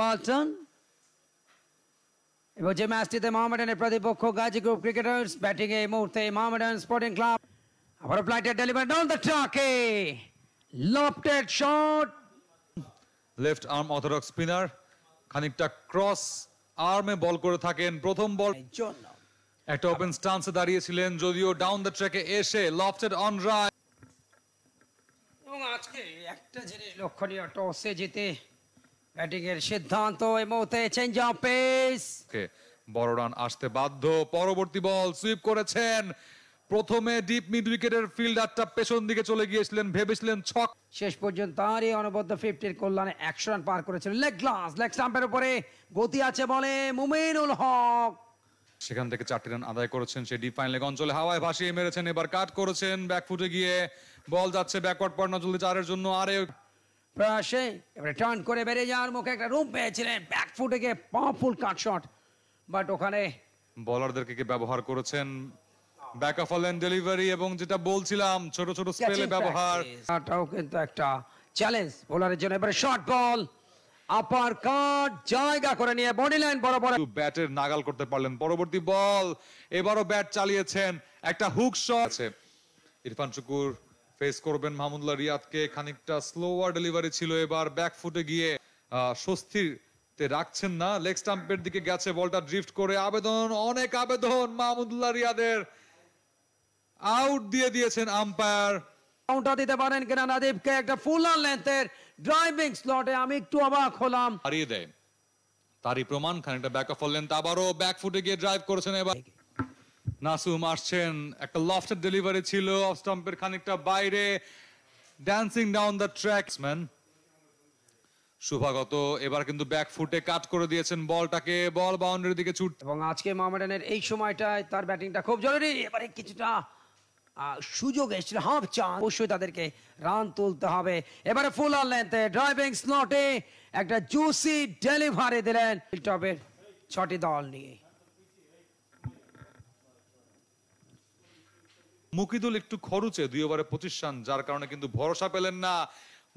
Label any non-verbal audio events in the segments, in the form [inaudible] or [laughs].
Ball এবং যে ম্যাচটিতে মোহামেডানের প্রতিপক্ষ গ্রুপ ক্রিকেটার্স ব্যাটিং এ মুহূর্তে মোহামেডান স্পোর্টিং ক্লাব আবার প্লাইটেড ডেলিভার ডাউন দ্য ট্রাকে lofted shot left arm orthodox spinner খানিকটা ক্রস আর্মে বল করে থাকেন প্রথম বল একটা ওপেন স্টান্সে দাঁড়িয়েছিলেন যদিও ডাউন দ্য ট্র্যাকে এসে লফটেড অন রাইট এবং আজকে একটা জিনিস লক্ষণীয় টসে জিতে ব্যাটিংয়ের সিদ্ধান্ত এই মুহূর্তে চেঞ্জ অফ পেস বড় রান আসতে বাধ্য পরবর্তী বল সুইপ করেছেন প্রথমে ডিপ মিড উইকেটের ফিল্ডারটা পেছন দিকে চলে গিয়েছিলেন ভেবেছিলেন ছক শেষ পর্যন্ত তারই অনবদ্য ফিফটির কল্যাণে একশো রান পার করেছিলেন লেগ গ্লাস লেগ স্টাম্পের উপরে গতি আছে বলে মুমিনুল হক সেখান থেকে চারটি রান আদায় করেছেন সে ডিফাইন লেগ অঞ্চলে হাওয়ায় ভাসিয়ে মেরেছেন এবার কাট করেছেন ব্যাকফুটে গিয়ে বল যাচ্ছে ব্যাকওয়ার্ড পর নজরুল চারের জন্য আরে প্রয়াসে এবারে টার্ন করে বেরিয়ে যাওয়ার মুখে একটা রুম পেয়েছিলেন ব্যাক ফুটে গিয়ে পাওয়ারফুল কাট শট বাট ওখানে বলারদেরকে কি ব্যবহার করেছেন ব্যাক অফ অল ডেলিভারি এবং যেটা বলছিলাম ছোট ছোট স্পেলে ব্যবহার তাও কিন্তু একটা চ্যালেঞ্জ বোলারের জন্য এবারে শর্ট বল আপার কাট জায়গা করে নিয়ে বডি লাইন বরাবর ব্যাটের নাগাল করতে পারলেন পরবর্তী বল এবারও ব্যাট চালিয়েছেন একটা হুক শট আছে ইরফান শুকুর ফেস করবেন মাহমুদুল্লাহ রিয়াদকে খানিকটা স্লোয়ার ডেলিভারি ছিল এবার ব্যাকফুটে গিয়ে স্বস্তির রাখছেন না লেগ স্টাম্পের দিকে গেছে বলটা ড্রিফট করে আবেদন অনেক আবেদন মাহমুদুল্লাহ রিয়াদের আউট দিয়ে দিয়েছেন আম্পায়ার কাউন্টার দিতে পারেন কিনা নাদীপকে একটা ফুল লেন্থের ড্রাইভিং স্লটে আমি একটু অবাক হলাম হারিয়ে দেয় তারই প্রমাণ খানিকটা ব্যাক অফ লেন্থ আবারও ব্যাক ফুটে গিয়ে ড্রাইভ করেছেন এবার নাসুম আসছেন একটা লফটের ডেলিভারি ছিল অফ স্টাম্পের খানিকটা বাইরে dancing down the tracks man Shuvagata এবার কিন্তু ব্যাক ফুটে কাট করে দিয়েছেন বলটাকে বল বাউন্ডারির দিকে ছুট এবং আজকে মোহামেডানের এই সময়টায় তার ব্যাটিংটা খুব জরুরি এবারে কিছুটা সুযোগ এসেছিল হাফ চান অবশ্যই তাদেরকে রান তুলতে হবে এবারে ফুল আর লেন্থে ড্রাইভিং স্লটে একটা জুসি ডেলিভারি দিলেন টপের ছটি দল নিয়ে মুকিদুল একটু খরচে দুই ওভারে পঁচিশ রান যার কারণে কিন্তু ভরসা পেলেন না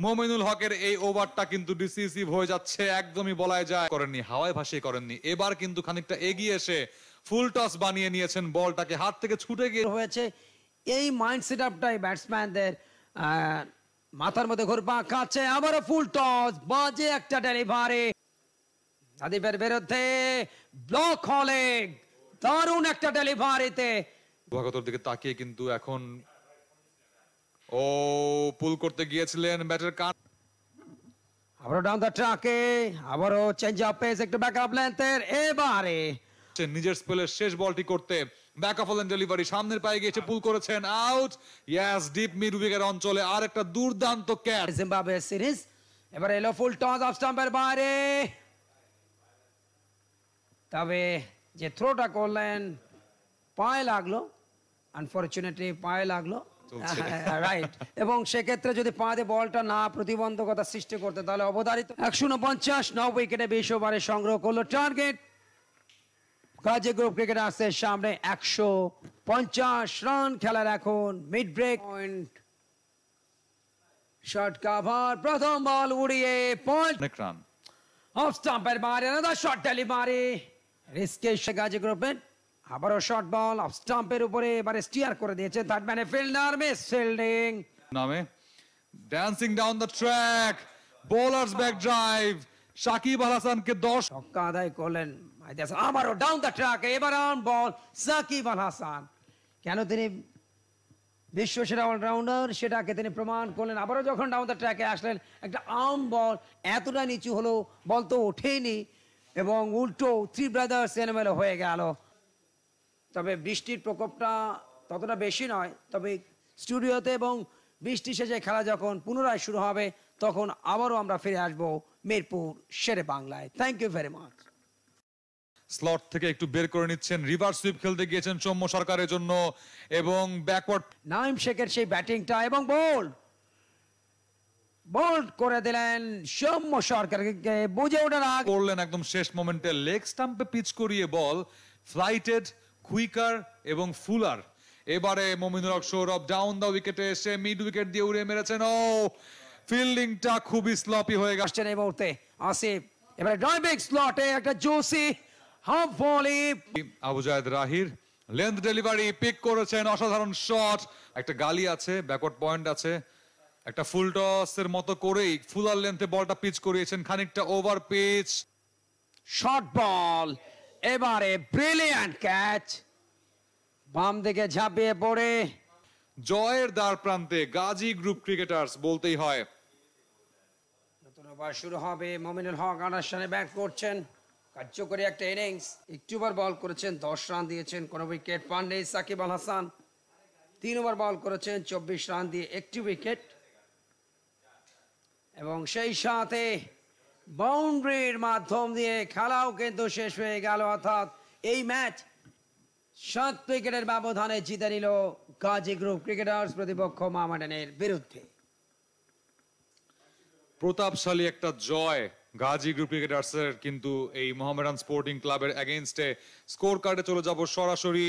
মোমিনুল হকের এই ওভারটা কিন্তু ডিসিসিভ হয়ে যাচ্ছে একদমই বলাই যায় করেননি হাওয়ায় ভাসিয়ে করেননি এবার কিন্তু খানিকটা এগিয়ে এসে ফুল টস বানিয়ে নিয়েছেন বলটাকে হাত থেকে ছুটে গিয়ে হয়েছে এই মাইন্ড সেট আপটাই ব্যাটসম্যানদের মাথার মধ্যে ঘুরপা কাছে আবারও ফুল টস বাজে একটা ডেলিভারি সাদীপের বিরুদ্ধে ব্লক হলে দারুণ একটা ডেলিভারিতে ভাগতর দিকে তাকিয়ে কিন্তু এখন ও পুল করতে গিয়েছিলেন ব্যাটের কান আবারও ডাউন দ্য ট্রাকে আবারও চেঞ্জ অফ পেস একটু ব্যাক আপ লেন্থের এবারে নিজের স্পেলের শেষ বলটি করতে ব্যাক অফ লেন ডেলিভারি সামনের পায়ে গিয়েছে পুল করেছেন আউট ইয়াস ডিপ মিড উইকেটের অঞ্চলে আর একটা দুর্দান্ত ক্যাচ জিম্বাবুয়ে সিরিজ এবারে এলো ফুল টস অফ স্টাম্পের বাইরে তবে যে থ্রোটা করলেন পায়ে লাগলো আনফর্চুনেটলি পায়ে লাগলো রাইট [laughs] এবং সেক্ষেত্রে যদি পাঁচে বলটা না প্রতিবন্ধকতা সৃষ্টি করতে তাহলে অবধারিত একশো উনপঞ্চাশ ন উইকেটে বিশ ওভারে সংগ্রহ করলো টার্গেট কাজে গ্রুপ ক্রিকেট আসছে সামনে একশো পঞ্চাশ রান খেলার এখন mid break point short cover প্রথম বল উড়িয়ে পয়েন্ট রান অফ স্টাম্পের মারে শর্ট ডালি মারে রিস্কে গ্রুপের আবারও শর্ট বল অফ স্টাম্পের উপরে এবারে স্টিয়ার করে দিয়েছে থার্ড ম্যানে ফিল্ডার মিস ফিল্ডিং নামে dancing down the track bowlers back drive Shakib Al হাসানকে দশ ছক্কা আদায় করলেন আবারও ডাউন দ্য ট্র্যাক এবার অন বল সাকিব আল হাসান কেন তিনি বিশ্ব সেরা অলরাউন্ডার সেটাকে তিনি প্রমাণ করলেন আবারও যখন ডাউন দ্য ট্র্যাকে আসলেন একটা আর্ম বল এতটা নিচু হলো বল তো ওঠেনি এবং উল্টো থ্রি ব্রাদার্স এনএমএল হয়ে গেল তবে বৃষ্টির প্রকোপটা ততটা বেশি নয় তবে স্টুডিওতে এবং বৃষ্টি শেষে খেলা যখন পুনরায় শুরু হবে তখন আবারও আমরা ফিরে আসব মিরপুর শেরে বাংলায় thank you very much slot থেকে একটু বের করে নিচ্ছেন রিভার্স সুইপ খেলতে গিয়েছেন সৌম্য সরকারের জন্য এবং ব্যাকওয়ার্ড নাইম শেখের সেই ব্যাটিংটা এবং বল বোল্ড করে দিলেন সৌম্য সরকারকে বুঝে ওঠার আগ করলেন একদম শেষ মোমেন্টে লেগ স্টাম্পে পিচ করিয়ে বল ফ্লাইটেড কুইকার এবং ফুলার এবারে মমিনুল হক সৌরভ ডাউন দা উইকেটে এসে মিড উইকেট দিয়ে উড়ে মেরেছেন ও ফিল্ডিংটা খুবই স্লপি হয়ে গেছে এই মুহূর্তে আসিফ এবারে ড্রাইভিং স্লটে একটা juicy half volley Abu Zayed রাহির লেন্থ ডেলিভারি পিক করেছেন অসাধারণ শট একটা গালি আছে ব্যাকওয়ার্ড পয়েন্ট আছে একটা ফুল টসের মতো করেই ফুলার লেন্থে বলটা পিচ করিয়েছেন খানিকটা ওভার পিচ শর্ট বল এবারে ব্রিলিয়ান্ট ক্যাচ বাম দিকে ঝাঁপিয়ে পড়ে জয়ের দ্বার প্রান্তে গাজী গ্রুপ ক্রিকেটার্স বলতেই হয় নতুন ওভার শুরু হবে মমিনুল হক আনার ব্যাট করছেন কার্যকরী একটা ইনিংস একটু ওভার বল করেছেন দশ রান দিয়েছেন কোনো উইকেট পান্ডে সাকিব আল হাসান তিন ওভার বল করেছেন চব্বিশ রান দিয়ে একটি উইকেট এবং সেই সাথে বাউন্ডারির মাধ্যম দিয়ে খেলাও কিন্তু শেষ হয়ে গেল অর্থাৎ এই ম্যাচ সাত উইকেটের ব্যবধানে জিতে নিল গাজী গ্রুপ ক্রিকেটার্স প্রতিপক্ষ মামাডানের বিরুদ্ধে প্রতাপশালী একটা জয় গাজী গ্রুপ ক্রিকেটার্সের কিন্তু এই মোহামেডান স্পোর্টিং ক্লাবের অ্যাগেনস্টে স্কোর কার্ডে চলে যাব সরাসরি